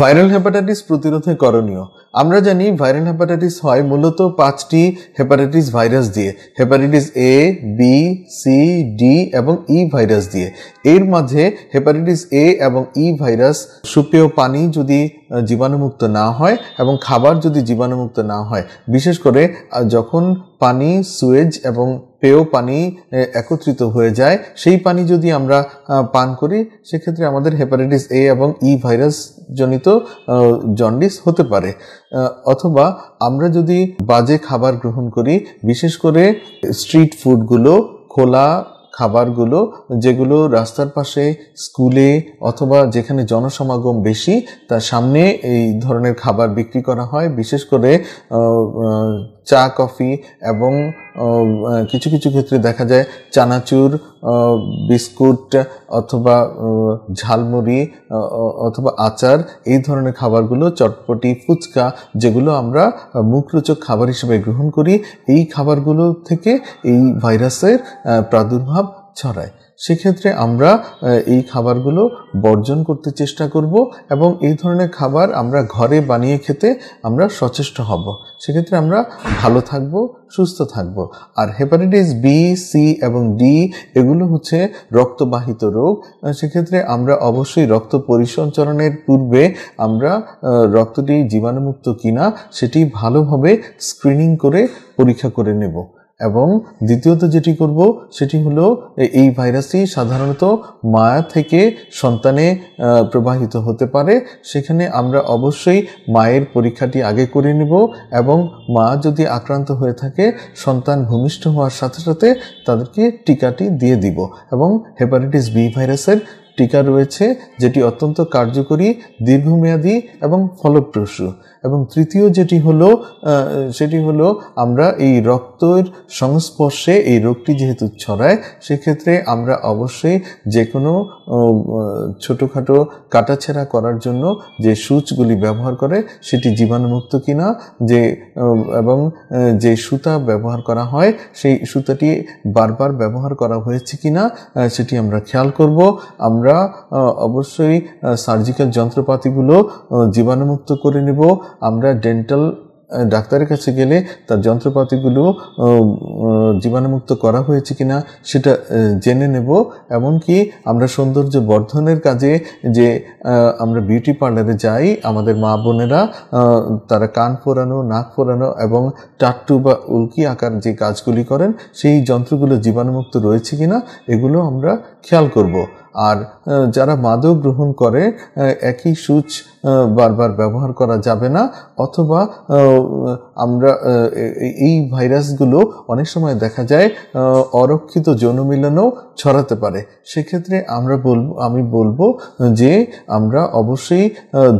viral hepatitis প্রতিরোধে করণীয় আমরা জানি ভাইরাল হেপাটাইটিস হয় মূলত পাঁচটি হেপাটাইটিস ভাইরাস দিয়ে hepatitis A B C D এবং ই e ভাইরাস দিয়ে এর মাঝে হেপাটাইটিস এ এবং ই e ভাইরাস সুপেয় পানি যদি জীবাণুমুক্ত না হয় এবং খাবার যদি জীবাণুমুক্ত না হয় বিশেষ করে যখন পানি সুয়েজ এবং পেয় পানি একত্রিত হয়ে যায় সেই পানি যদি আমরা পান করি সেক্ষেত্রে আমাদের হেপাটাইটিস এ এবং ই ভাইরাস জনিত জন্ডিস হতে পারে অথবা আমরা যদি বাজে খাবার গ্রহণ করি বিশেষ করে স্ট্রিট ফুডগুলো খোলা খাবারগুলো যেগুলো রাস্তার পাশে স্কুলে অথবা যেখানে জনসমাগম বেশি তার সামনে এই ধরনের খাবার বিক্রি করা হয় বিশেষ করে চা কফি এবং কিছু কিছু ক্ষেত্রে দেখা যায় চানাচুর বিস্কুট অথবা ঝালমুড়ি অথবা আচার এই ধরনের খাবারগুলো চটপটি ফুচকা যেগুলো আমরা মুখরোচক খাবার হিসেবে গ্রহণ করি এই খাবারগুলো থেকে এই ভাইরাসের প্রাদুর্ভাব ছড়ায় সেক্ষেত্রে আমরা এই খাবারগুলো বর্জন করতে চেষ্টা করব এবং এই ধরনের খাবার আমরা ঘরে বানিয়ে খেতে আমরা সচেষ্ট হব সেক্ষেত্রে আমরা ভালো থাকব সুস্থ থাকব আর হেপাটাইটিস বি সি এবং ডি এগুলো হচ্ছে রক্তবাহিত রোগ সেক্ষেত্রে আমরা অবশ্যই রক্ত পরিসঞ্চরণের পূর্বে আমরা রক্তটি জীবাণুমুক্ত কিনা সেটি ভালোভাবে স্ক্রিনিং করে পরীক্ষা করে নেব এবং দ্বিতীয়ত যেটি করব সেটি হলো এই ভাইরাসটি সাধারণত মায়া থেকে সন্তানে প্রবাহিত হতে পারে সেখানে আমরা অবশ্যই মায়ের পরীক্ষাটি আগে করে নেব এবং মা যদি আক্রান্ত হয়ে থাকে সন্তান ভূমিষ্ঠ হওয়ার সাথে সাথে তাদেরকে টিকাটি দিয়ে দিব এবং হেপাটাইটিস বি ভাইরাসের টিকা রয়েছে যেটি অত্যন্ত কার্যকরী দীর্ঘমেয়াদী এবং ফলপ্রসূ এবং তৃতীয় যেটি হলো সেটি হলো আমরা এই রক্তের সংস্পর্শে এই রোগটি যেহেতু ছড়ায় সেক্ষেত্রে আমরা অবশ্যই যে কোনো ছোটোখাটো কাটাছেঁড়া করার জন্য যে সূচগুলি ব্যবহার করে সেটি জীবাণুমুক্ত কিনা যে এবং যে সুতা ব্যবহার করা হয় সেই সুতাটি বারবার ব্যবহার করা হয়েছে কিনা সেটি আমরা খেয়াল করব আমরা আমরা অবশ্যই সার্জিক্যাল যন্ত্রপাতিগুলো জীবাণুমুক্ত করে নেব আমরা ডেন্টাল ডাক্তারের কাছে গেলে তার যন্ত্রপাতিগুলো জীবাণুমুক্ত করা হয়েছে কিনা সেটা জেনে নেব এমনকি আমরা সৌন্দর্য বর্ধনের কাজে যে আমরা বিউটি পার্লারে যাই আমাদের মা বোনেরা তারা কান ফোরানো নাক ফোরানো এবং টাট্টু বা উল্কি আকার যে কাজগুলি করেন সেই যন্ত্রগুলো জীবাণুমুক্ত রয়েছে কিনা এগুলো আমরা খেয়াল করব আর যারা মাদক গ্রহণ করে একই সুচ বারবার ব্যবহার করা যাবে না অথবা আমরা এই ভাইরাসগুলো অনেক সময় দেখা যায় অরক্ষিত যৌনমিলনও ছড়াতে পারে সেক্ষেত্রে আমরা বলবো আমি বলবো যে আমরা অবশ্যই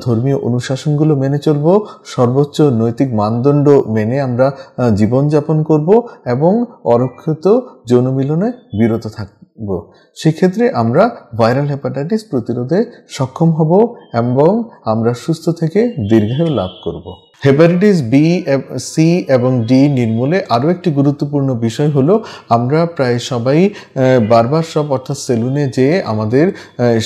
ধর্মীয় অনুশাসনগুলো মেনে চলব সর্বোচ্চ নৈতিক মানদণ্ড মেনে আমরা জীবনযাপন করব এবং অরক্ষিত যৌনমিলনে বিরত থাকব সেক্ষেত্রে আমরা ভাইরাল হেপাটাইটিস প্রতিরোধে সক্ষম হব এবং আমরা সুস্থ থেকে দীর্ঘায়ু লাভ করব হেপাটাইটিস বি সি এবং ডি নির্মূলে আরও একটি গুরুত্বপূর্ণ বিষয় হলো আমরা প্রায় সবাই বারবার সব অর্থাৎ সেলুনে যেয়ে আমাদের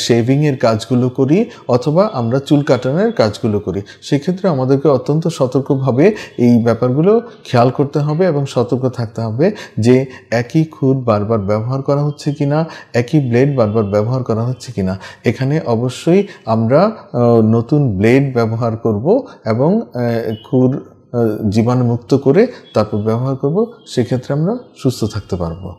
শেভিংয়ের কাজগুলো করি অথবা আমরা চুল কাটানোর কাজগুলো করি সেক্ষেত্রে আমাদেরকে অত্যন্ত সতর্কভাবে এই ব্যাপারগুলো খেয়াল করতে হবে এবং সতর্ক থাকতে হবে যে একই খুঁত বারবার ব্যবহার করা হচ্ছে কি না একই ব্লেড বারবার ব্যবহার করা হচ্ছে কি না এখানে অবশ্যই আমরা নতুন ব্লেড ব্যবহার করব এবং কুর জীবাণুমুক্ত করে তারপর ব্যবহার করব সেক্ষেত্রে আমরা সুস্থ থাকতে পারবো